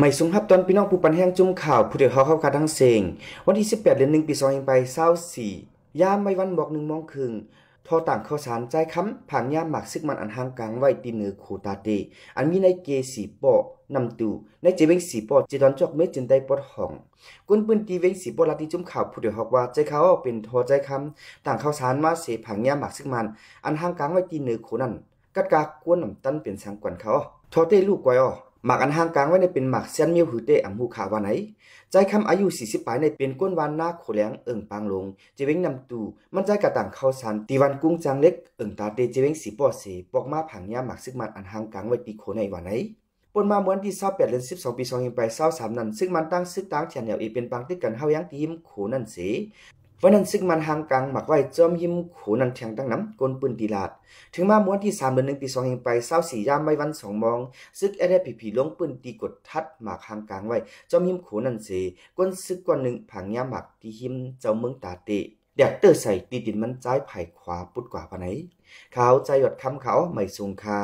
ไม่สูงหับตอนพี่น้องผู้ปันแห้งจุ่มข่าวผู้เดือดเขาเข้าคาทั้งเสงวันที่ 18 เดือนหนึ่งปีสองเองไปเศร้าสี่ยามไม่วันบอกหนึ่งมองครึงทอต่างข้าวสารใจค้ำผางยามหมักซึกมันอันห่างกลางไว้ตีเนือขูตาเต อันมีในเกสีปอนำตู ในเจเวงสีปอดเจดอนจอกเม็ดจินได้ปอดห้องกุนปืนตีเวงสีปอดลาติจุ่มข่าวผู้เดือดหอกว่าใจเขาเป็นทอใจค้ำต่างข้าวสารมาเสผังยาหมักซึงมันอันห่างกลางไว้ตีเนื้อขูนั่นกัดกากวนนำตันเป็นสังกวนเขาทอเตลูกไว้อหมากันห่างกลางไว้ในเป็นหมักเซียนมิวหือเตอัมฮูขาวานไหนใจคำอายุสสี่ิบปลายในเป็นก้นวันหน้าโขแลงเอิงปางลงเจเวงนำตู มันใจกระต่างเข้าสันตีวันกุ้งจางเล็กเอิงตาเตเจเวงสีปอเสปอกมาผังยาหมากซึกมันอันห่างกลางไว้ตีโขในวันไหนปนมาเหมือนที่เศร้28เดือนสสิบองปีสองยิงไปเศร้าสามนั้นซึ่งมันตั้งซึกตั้งแชนแนวอีเป็นปังติดกันเฮายังทีมโขนันเสวันนั้นซึ่งมันห่างกลางหมักไว้จอมยิมขูนันแทงตั้งน้ำกลปืนตีลาด ถึงมาม้วนที่สามเดือนหนึ่งปีสองเฮงไปเศร้าสี่ยามไม่วันสองมอง ซึกแอดผีผีลงปืนตีกดทัดหมักห่างกลางไว้จอมยิมขูนันเสก้นซึกกว่าหนึ่งผังยาหมักตีหิมเจ้าเมืองตาเตเด็กเตอร์ใส่ตีดินมันใจไผ่ขวาปุดกว่าปะไหน เขาใจหยดคำเขาไม่สูงค่า